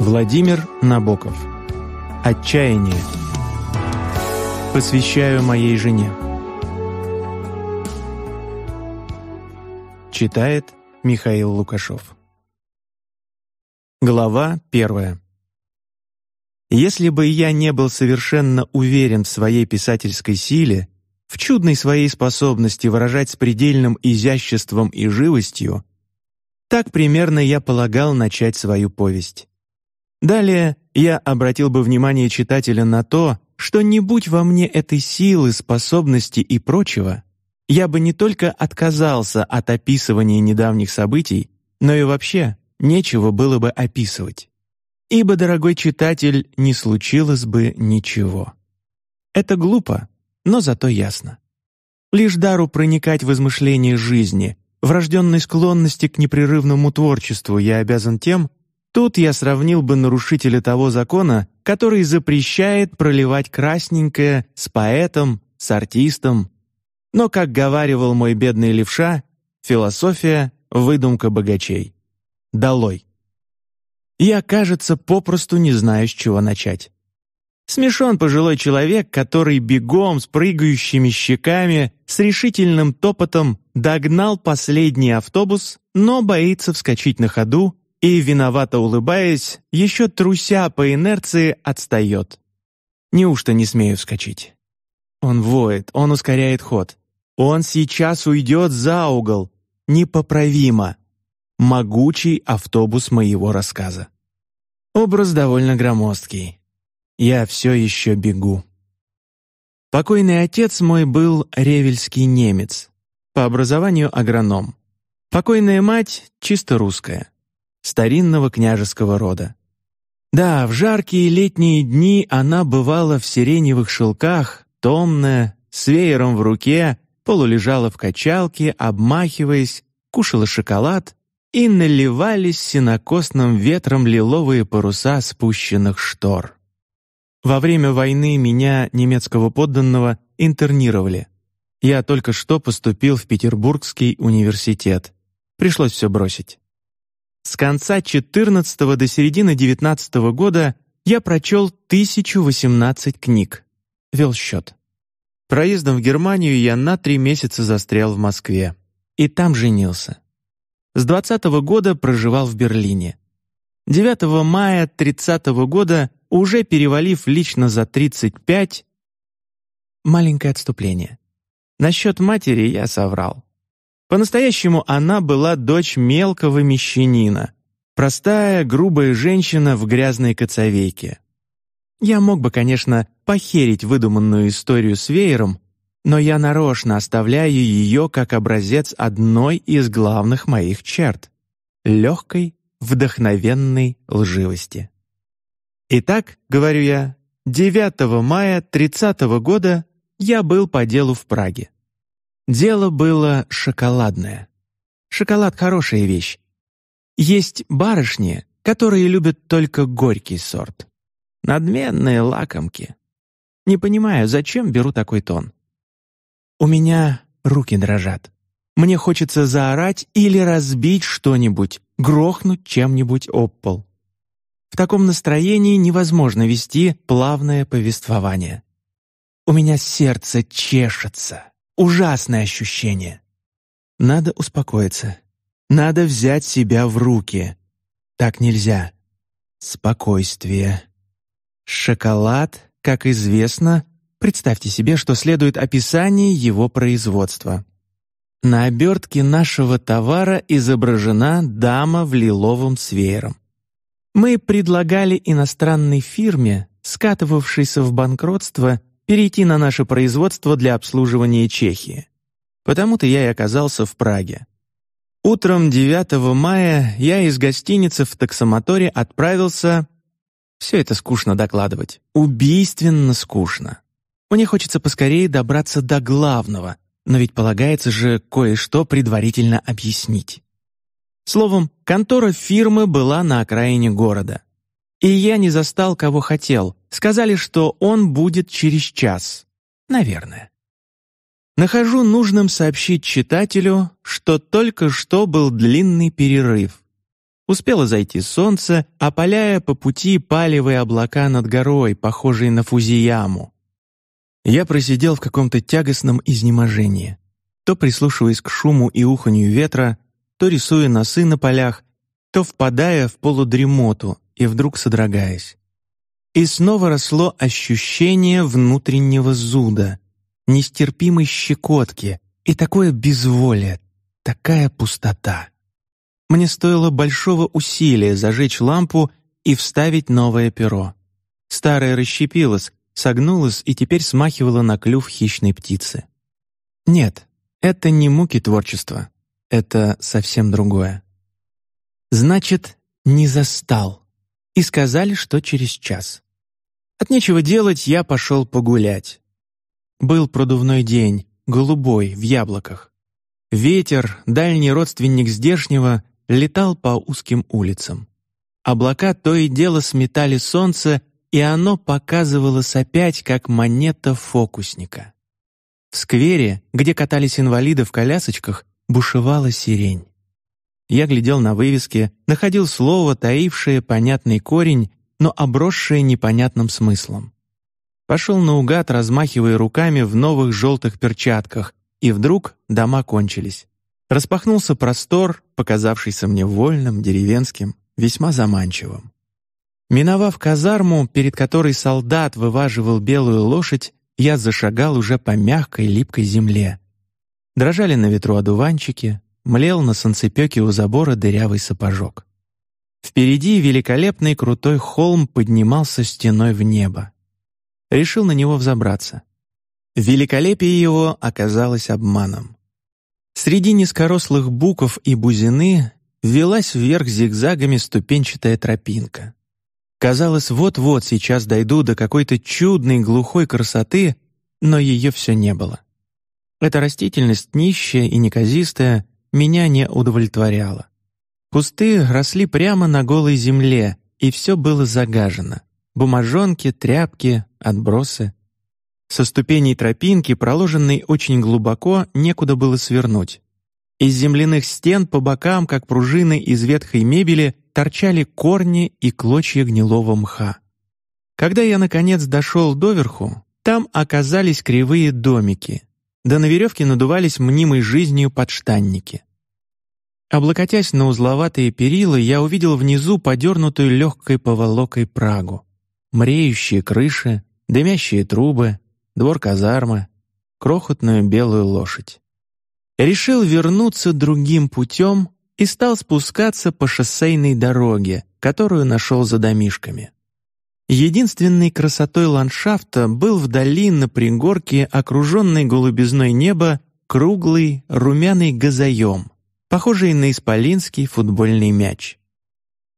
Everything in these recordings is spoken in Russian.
Владимир Набоков. Отчаяние. Посвящаю моей жене. Читает Михаил Лукашов. Глава первая. Если бы я не был совершенно уверен в своей писательской силе, в чудной своей способности выражать с предельным изяществом и живостью, так примерно я полагал начать свою повесть. Далее я обратил бы внимание читателя на то, что не будь во мне этой силы, способности и прочего, я бы не только отказался от описывания недавних событий, но и вообще нечего было бы описывать. Ибо, дорогой читатель, не случилось бы ничего. Это глупо, но зато ясно. Лишь дару проникать в измышления жизни, врожденной склонности к непрерывному творчеству я обязан тем, Тут я сравнил бы нарушителя того закона, который запрещает проливать красненькое с поэтом, с артистом. Но, как говаривал мой бедный левша, философия — выдумка богачей. Долой. Я, кажется, попросту не знаю, с чего начать. Смешон пожилой человек, который бегом с прыгающими щеками, с решительным топотом догнал последний автобус, но боится вскочить на ходу, и, виновато улыбаясь, еще труся по инерции отстает. Неужто не смею вскочить? Он воет, он ускоряет ход. Он сейчас уйдет за угол. Непоправимо. Могучий автобус моего рассказа. Образ довольно громоздкий. Я все еще бегу. Покойный отец мой был ревельский немец, по образованию агроном. Покойная мать чисто русская старинного княжеского рода. Да, в жаркие летние дни она бывала в сиреневых шелках, томная, с веером в руке, полулежала в качалке, обмахиваясь, кушала шоколад и наливались синокосным ветром лиловые паруса спущенных штор. Во время войны меня, немецкого подданного, интернировали. Я только что поступил в Петербургский университет. Пришлось все бросить. С конца XIV до середины XIX года я прочел 1018 книг. Вел счет. Проездом в Германию я на три месяца застрял в Москве. И там женился. С 20 -го года проживал в Берлине. 9 мая 30 -го года, уже перевалив лично за 35, маленькое отступление. Насчет матери я соврал. По-настоящему она была дочь мелкого мещанина, простая, грубая женщина в грязной коцовейке. Я мог бы, конечно, похерить выдуманную историю с веером, но я нарочно оставляю ее как образец одной из главных моих черт — легкой, вдохновенной лживости. Итак, говорю я, 9 мая 30 -го года я был по делу в Праге. Дело было шоколадное. Шоколад — хорошая вещь. Есть барышни, которые любят только горький сорт. Надменные лакомки. Не понимаю, зачем беру такой тон. У меня руки дрожат. Мне хочется заорать или разбить что-нибудь, грохнуть чем-нибудь об пол. В таком настроении невозможно вести плавное повествование. У меня сердце чешется. Ужасное ощущение. Надо успокоиться. Надо взять себя в руки. Так нельзя. Спокойствие. Шоколад, как известно, представьте себе, что следует описание его производства. На обертке нашего товара изображена дама в лиловом с Мы предлагали иностранной фирме, скатывавшейся в банкротство, перейти на наше производство для обслуживания Чехии. Потому-то я и оказался в Праге. Утром 9 мая я из гостиницы в таксомоторе отправился... Все это скучно докладывать. Убийственно скучно. Мне хочется поскорее добраться до главного, но ведь полагается же кое-что предварительно объяснить. Словом, контора фирмы была на окраине города — и я не застал, кого хотел. Сказали, что он будет через час. Наверное. Нахожу нужным сообщить читателю, что только что был длинный перерыв. Успело зайти солнце, опаляя по пути палевые облака над горой, похожие на фузияму. Я просидел в каком-то тягостном изнеможении, то прислушиваясь к шуму и уханью ветра, то рисуя носы на полях, то впадая в полудремоту — и вдруг содрогаясь. И снова росло ощущение внутреннего зуда, нестерпимой щекотки и такое безволие, такая пустота. Мне стоило большого усилия зажечь лампу и вставить новое перо. Старое расщепилось, согнулось и теперь смахивало на клюв хищной птицы. Нет, это не муки творчества. Это совсем другое. Значит, не застал и сказали, что через час. От нечего делать я пошел погулять. Был продувной день, голубой, в яблоках. Ветер, дальний родственник здешнего, летал по узким улицам. Облака то и дело сметали солнце, и оно показывалось опять, как монета фокусника. В сквере, где катались инвалиды в колясочках, бушевала сирень. Я глядел на вывески, находил слово, таившее понятный корень, но обросшее непонятным смыслом. Пошел наугад, размахивая руками в новых желтых перчатках, и вдруг дома кончились. Распахнулся простор, показавшийся мне вольным, деревенским, весьма заманчивым. Миновав казарму, перед которой солдат вываживал белую лошадь, я зашагал уже по мягкой липкой земле. Дрожали на ветру одуванчики, млел на санцепёке у забора дырявый сапожок. Впереди великолепный крутой холм поднимался стеной в небо. Решил на него взобраться. Великолепие его оказалось обманом. Среди низкорослых буков и бузины велась вверх зигзагами ступенчатая тропинка. Казалось, вот-вот сейчас дойду до какой-то чудной глухой красоты, но ее все не было. Эта растительность нищая и неказистая меня не удовлетворяло. Кусты росли прямо на голой земле, и все было загажено. Бумажонки, тряпки, отбросы. Со ступеней тропинки, проложенной очень глубоко, некуда было свернуть. Из земляных стен по бокам, как пружины из ветхой мебели, торчали корни и клочья гнилого мха. Когда я, наконец, дошел доверху, там оказались кривые домики, да на веревке надувались мнимой жизнью подштанники. Облокотясь на узловатые перила, я увидел внизу подернутую легкой поволокой Прагу. Мреющие крыши, дымящие трубы, двор казармы, крохотную белую лошадь. Решил вернуться другим путем и стал спускаться по шоссейной дороге, которую нашел за домишками. Единственной красотой ландшафта был вдали на пригорке, окруженный голубизной неба, круглый румяный газоем, похожий на исполинский футбольный мяч.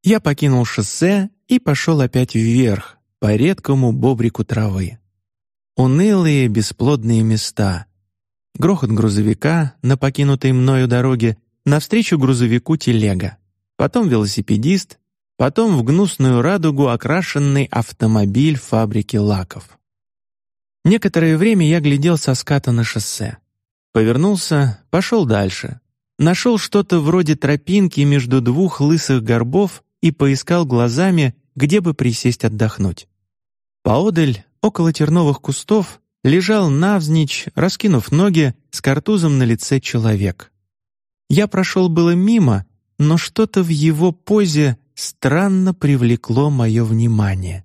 Я покинул шоссе и пошел опять вверх, по редкому бобрику травы. Унылые бесплодные места. Грохот грузовика на покинутой мною дороге, навстречу грузовику телега. Потом велосипедист, потом в гнусную радугу окрашенный автомобиль фабрики лаков. Некоторое время я глядел со ската на шоссе. Повернулся, пошел дальше. Нашел что-то вроде тропинки между двух лысых горбов и поискал глазами, где бы присесть отдохнуть. Поодаль, около терновых кустов, лежал навзничь, раскинув ноги, с картузом на лице человек. Я прошел было мимо, но что-то в его позе странно привлекло мое внимание.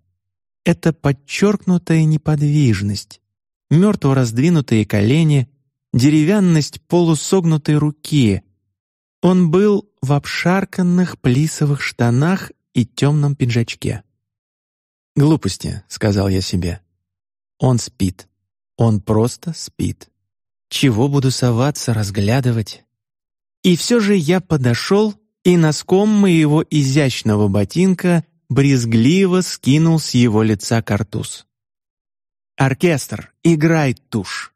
Это подчеркнутая неподвижность, мертво раздвинутые колени, деревянность полусогнутой руки. Он был в обшарканных плисовых штанах и темном пиджачке. «Глупости», — сказал я себе. «Он спит. Он просто спит. Чего буду соваться, разглядывать?» И все же я подошел и носком моего изящного ботинка брезгливо скинул с его лица картуз. «Оркестр, играй тушь!»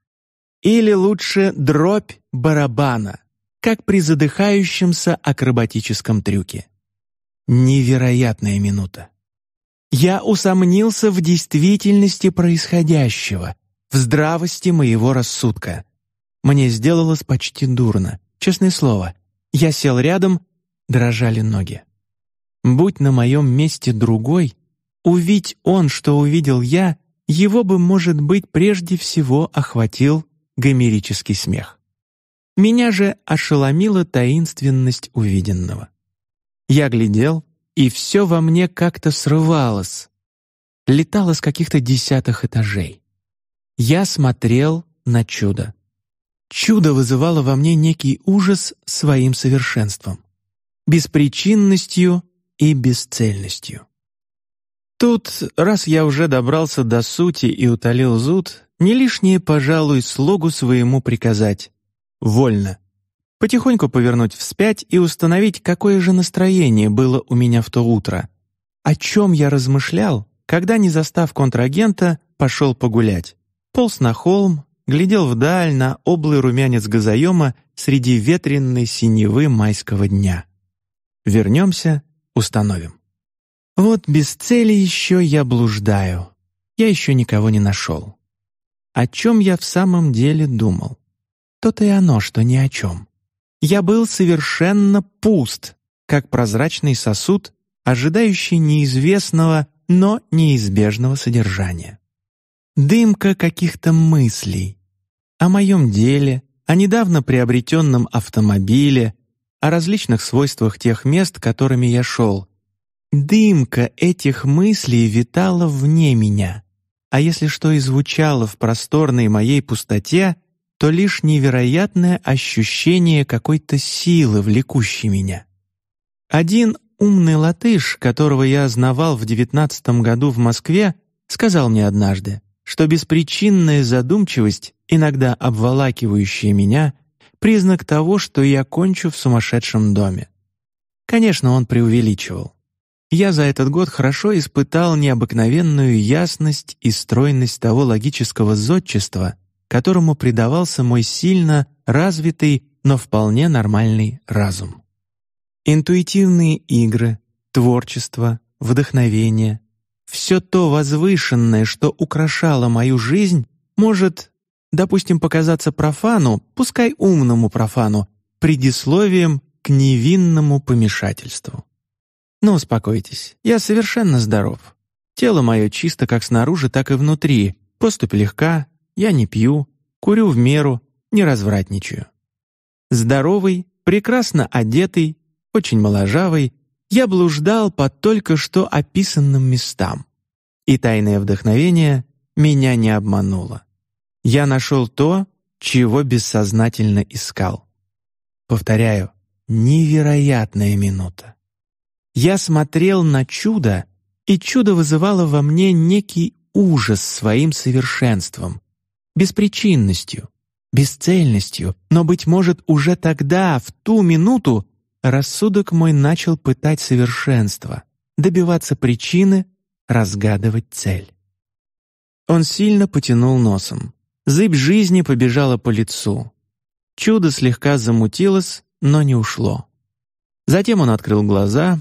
Или лучше дробь барабана, как при задыхающемся акробатическом трюке. Невероятная минута. Я усомнился в действительности происходящего, в здравости моего рассудка. Мне сделалось почти дурно, честное слово. Я сел рядом дрожали ноги. Будь на моем месте другой, увидь он, что увидел я, его бы, может быть, прежде всего охватил гомерический смех. Меня же ошеломила таинственность увиденного. Я глядел, и все во мне как-то срывалось, летало с каких-то десятых этажей. Я смотрел на чудо. Чудо вызывало во мне некий ужас своим совершенством беспричинностью и бесцельностью. Тут, раз я уже добрался до сути и утолил зуд, не лишнее, пожалуй, слогу своему приказать. Вольно. Потихоньку повернуть вспять и установить, какое же настроение было у меня в то утро. О чем я размышлял, когда, не застав контрагента, пошел погулять. Полз на холм, глядел вдаль на облый румянец газоема среди ветренной синевы майского дня. Вернемся, установим. Вот без цели еще я блуждаю. Я еще никого не нашел. О чем я в самом деле думал? То-то и оно, что ни о чем. Я был совершенно пуст, как прозрачный сосуд, ожидающий неизвестного, но неизбежного содержания. Дымка каких-то мыслей. О моем деле, о недавно приобретенном автомобиле, о различных свойствах тех мест, которыми я шел. Дымка этих мыслей витала вне меня, а если что и звучало в просторной моей пустоте, то лишь невероятное ощущение какой-то силы, влекущей меня. Один умный латыш, которого я знавал в девятнадцатом году в Москве, сказал мне однажды, что беспричинная задумчивость, иногда обволакивающая меня, признак того, что я кончу в сумасшедшем доме. Конечно, он преувеличивал. Я за этот год хорошо испытал необыкновенную ясность и стройность того логического зодчества, которому предавался мой сильно развитый, но вполне нормальный разум. Интуитивные игры, творчество, вдохновение — все то возвышенное, что украшало мою жизнь, может, допустим, показаться профану, пускай умному профану, предисловием к невинному помешательству. Но ну, успокойтесь, я совершенно здоров. Тело мое чисто как снаружи, так и внутри, поступь легка, я не пью, курю в меру, не развратничаю. Здоровый, прекрасно одетый, очень моложавый, я блуждал по только что описанным местам. И тайное вдохновение меня не обмануло. Я нашел то, чего бессознательно искал. Повторяю, невероятная минута. Я смотрел на чудо, и чудо вызывало во мне некий ужас своим совершенством, беспричинностью, бесцельностью, но, быть может, уже тогда, в ту минуту, рассудок мой начал пытать совершенство, добиваться причины, разгадывать цель. Он сильно потянул носом. Зыбь жизни побежала по лицу. Чудо слегка замутилось, но не ушло. Затем он открыл глаза,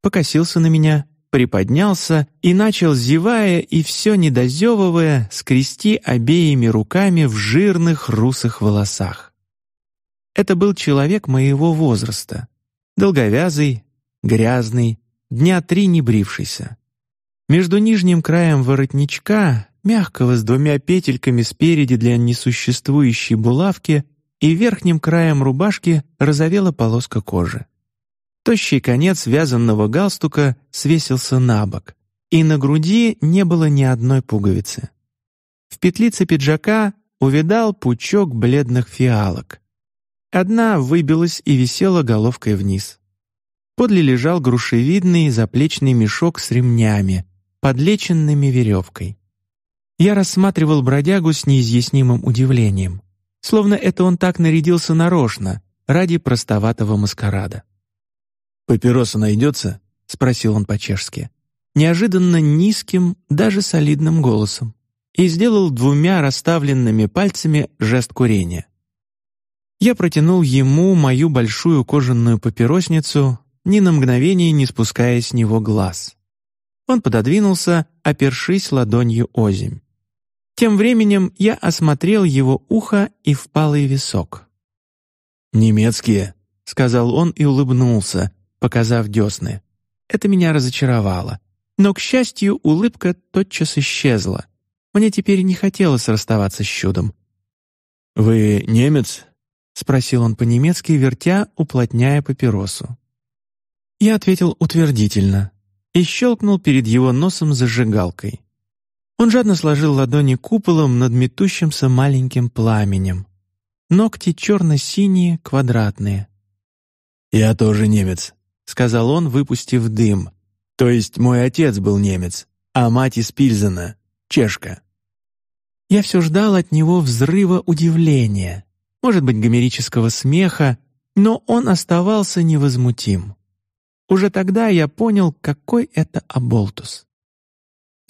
покосился на меня, приподнялся и начал, зевая и все недозевывая, скрести обеими руками в жирных русых волосах. Это был человек моего возраста. Долговязый, грязный, дня три не брившийся. Между нижним краем воротничка мягкого с двумя петельками спереди для несуществующей булавки и верхним краем рубашки разовела полоска кожи. Тощий конец вязанного галстука свесился на бок, и на груди не было ни одной пуговицы. В петлице пиджака увидал пучок бледных фиалок. Одна выбилась и висела головкой вниз. Подле лежал грушевидный заплечный мешок с ремнями, подлеченными веревкой. Я рассматривал бродягу с неизъяснимым удивлением, словно это он так нарядился нарочно, ради простоватого маскарада. «Папироса найдется?» — спросил он по-чешски. Неожиданно низким, даже солидным голосом. И сделал двумя расставленными пальцами жест курения. Я протянул ему мою большую кожаную папиросницу, ни на мгновение не спуская с него глаз. Он пододвинулся, опершись ладонью о земь. Тем временем я осмотрел его ухо и впалый висок. «Немецкие», — сказал он и улыбнулся, показав десны. Это меня разочаровало. Но, к счастью, улыбка тотчас исчезла. Мне теперь не хотелось расставаться с чудом. «Вы немец?» — спросил он по-немецки, вертя, уплотняя папиросу. Я ответил утвердительно и щелкнул перед его носом зажигалкой. Он жадно сложил ладони куполом над метущимся маленьким пламенем. Ногти черно-синие, квадратные. «Я тоже немец», — сказал он, выпустив дым. «То есть мой отец был немец, а мать из Пильзена, чешка». Я все ждал от него взрыва удивления, может быть, гомерического смеха, но он оставался невозмутим. Уже тогда я понял, какой это оболтус.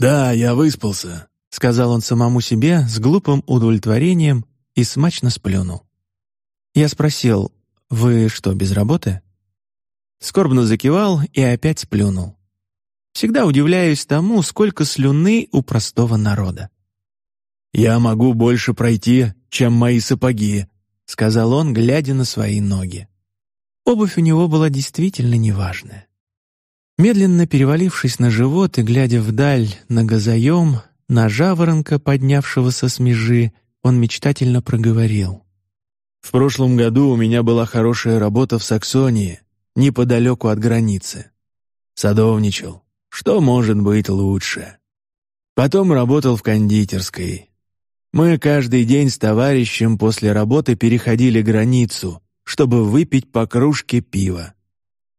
«Да, я выспался», — сказал он самому себе с глупым удовлетворением и смачно сплюнул. Я спросил, «Вы что, без работы?» Скорбно закивал и опять сплюнул. Всегда удивляюсь тому, сколько слюны у простого народа. «Я могу больше пройти, чем мои сапоги», — сказал он, глядя на свои ноги. Обувь у него была действительно неважная. Медленно перевалившись на живот и глядя вдаль на газоем, на жаворонка, поднявшегося с межи, он мечтательно проговорил. «В прошлом году у меня была хорошая работа в Саксонии, неподалеку от границы. Садовничал. Что может быть лучше? Потом работал в кондитерской. Мы каждый день с товарищем после работы переходили границу, чтобы выпить по кружке пива.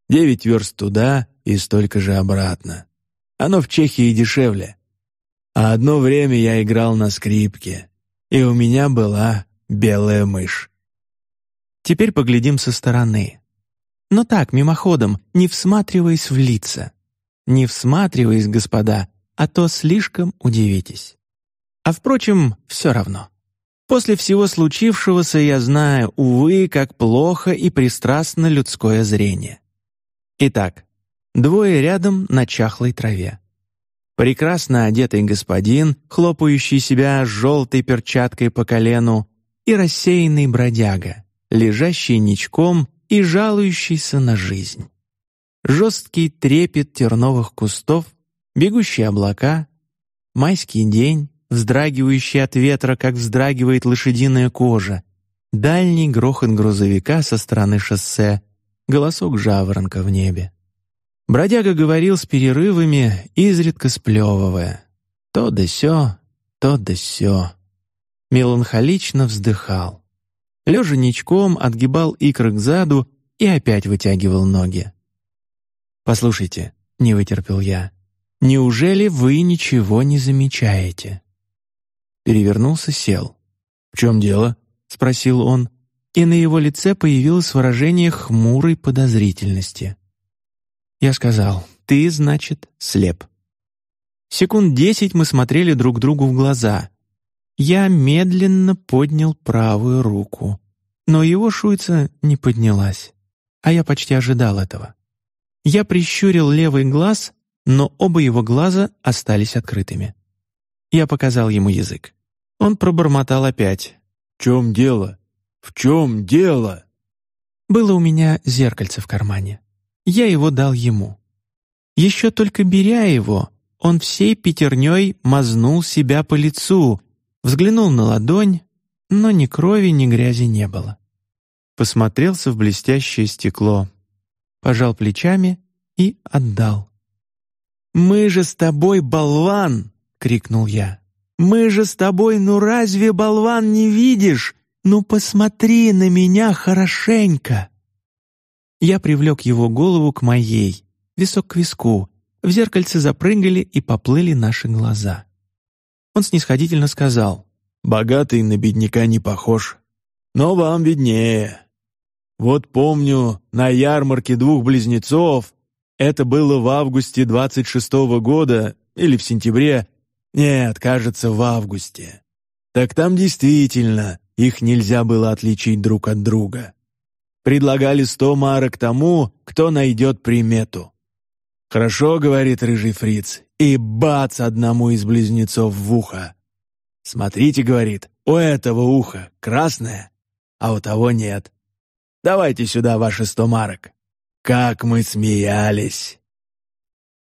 Девять верст туда, и столько же обратно. Оно в Чехии дешевле. А одно время я играл на скрипке, и у меня была белая мышь. Теперь поглядим со стороны. Но так, мимоходом, не всматриваясь в лица. Не всматриваясь, господа, а то слишком удивитесь. А впрочем, все равно. После всего случившегося я знаю, увы, как плохо и пристрастно людское зрение. Итак, двое рядом на чахлой траве. Прекрасно одетый господин, хлопающий себя желтой перчаткой по колену, и рассеянный бродяга, лежащий ничком и жалующийся на жизнь. Жесткий трепет терновых кустов, бегущие облака, майский день, вздрагивающий от ветра, как вздрагивает лошадиная кожа, дальний грохот грузовика со стороны шоссе, голосок жаворонка в небе. Бродяга говорил с перерывами, изредка сплевывая. То да сё, то да сё. Меланхолично вздыхал. Лежа ничком отгибал икры к заду и опять вытягивал ноги. «Послушайте», — не вытерпел я, — «неужели вы ничего не замечаете?» Перевернулся, сел. «В чём дело?» — спросил он, и на его лице появилось выражение хмурой подозрительности. Я сказал, «Ты, значит, слеп». Секунд десять мы смотрели друг другу в глаза. Я медленно поднял правую руку, но его шуйца не поднялась, а я почти ожидал этого. Я прищурил левый глаз, но оба его глаза остались открытыми. Я показал ему язык. Он пробормотал опять. «В чем дело? В чем дело?» Было у меня зеркальце в кармане я его дал ему. Еще только беря его, он всей пятерней мазнул себя по лицу, взглянул на ладонь, но ни крови, ни грязи не было. Посмотрелся в блестящее стекло, пожал плечами и отдал. «Мы же с тобой болван!» — крикнул я. «Мы же с тобой, ну разве болван не видишь? Ну посмотри на меня хорошенько!» Я привлек его голову к моей, висок к виску. В зеркальце запрыгали и поплыли наши глаза. Он снисходительно сказал, «Богатый на бедняка не похож, но вам виднее. Вот помню, на ярмарке двух близнецов, это было в августе 26 -го года или в сентябре, нет, кажется, в августе. Так там действительно их нельзя было отличить друг от друга». Предлагали сто марок тому, кто найдет примету. «Хорошо», — говорит рыжий фриц, и бац одному из близнецов в ухо. «Смотрите», — говорит, — «у этого ухо красное, а у того нет. Давайте сюда ваши сто марок». Как мы смеялись!